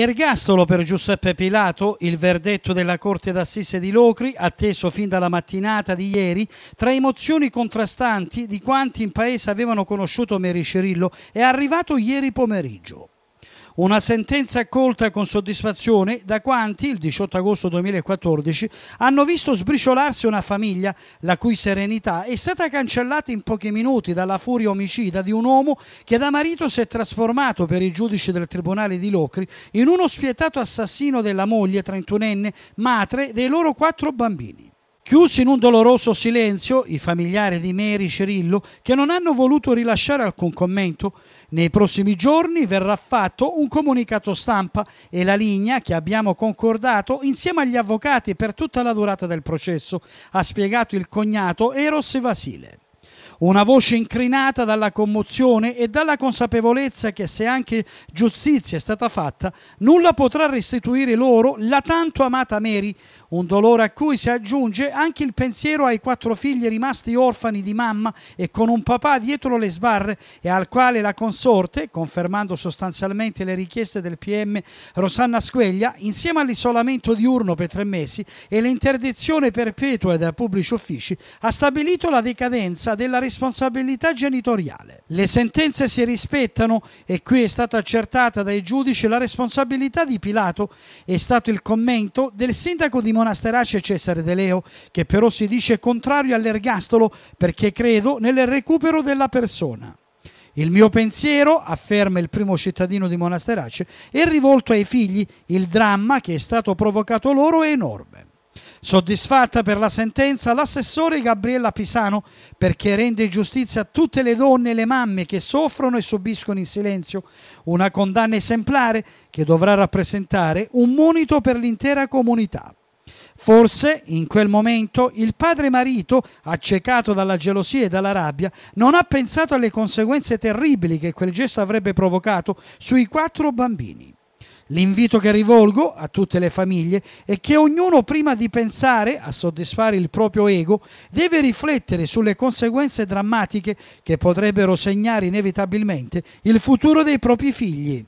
Ergastolo per Giuseppe Pilato, il verdetto della Corte d'Assise di Locri, atteso fin dalla mattinata di ieri, tra emozioni contrastanti di quanti in paese avevano conosciuto Meri Cirillo, è arrivato ieri pomeriggio. Una sentenza accolta con soddisfazione da quanti, il 18 agosto 2014, hanno visto sbriciolarsi una famiglia la cui serenità è stata cancellata in pochi minuti dalla furia omicida di un uomo che da marito si è trasformato per i giudici del Tribunale di Locri in uno spietato assassino della moglie, 31enne, madre dei loro quattro bambini. Chiusi in un doloroso silenzio, i familiari di Mary Cirillo, che non hanno voluto rilasciare alcun commento, nei prossimi giorni verrà fatto un comunicato stampa e la linea che abbiamo concordato insieme agli avvocati per tutta la durata del processo, ha spiegato il cognato Eros Vasile. Una voce incrinata dalla commozione e dalla consapevolezza che se anche giustizia è stata fatta, nulla potrà restituire loro la tanto amata Mary, un dolore a cui si aggiunge anche il pensiero ai quattro figli rimasti orfani di mamma e con un papà dietro le sbarre e al quale la consorte, confermando sostanzialmente le richieste del PM Rosanna Squeglia, insieme all'isolamento diurno per tre mesi e l'interdizione perpetua dai pubblici uffici, ha stabilito la decadenza della responsabilità genitoriale. Le sentenze si rispettano e qui è stata accertata dai giudici la responsabilità di Pilato, è stato il commento del sindaco di Monasterace Cesare De Leo, che però si dice contrario all'ergastolo perché credo nel recupero della persona. Il mio pensiero, afferma il primo cittadino di Monasterace, è rivolto ai figli, il dramma che è stato provocato loro è enorme. Soddisfatta per la sentenza, l'assessore Gabriella Pisano, perché rende giustizia a tutte le donne e le mamme che soffrono e subiscono in silenzio una condanna esemplare che dovrà rappresentare un monito per l'intera comunità. Forse in quel momento il padre marito, accecato dalla gelosia e dalla rabbia, non ha pensato alle conseguenze terribili che quel gesto avrebbe provocato sui quattro bambini. L'invito che rivolgo a tutte le famiglie è che ognuno prima di pensare a soddisfare il proprio ego deve riflettere sulle conseguenze drammatiche che potrebbero segnare inevitabilmente il futuro dei propri figli.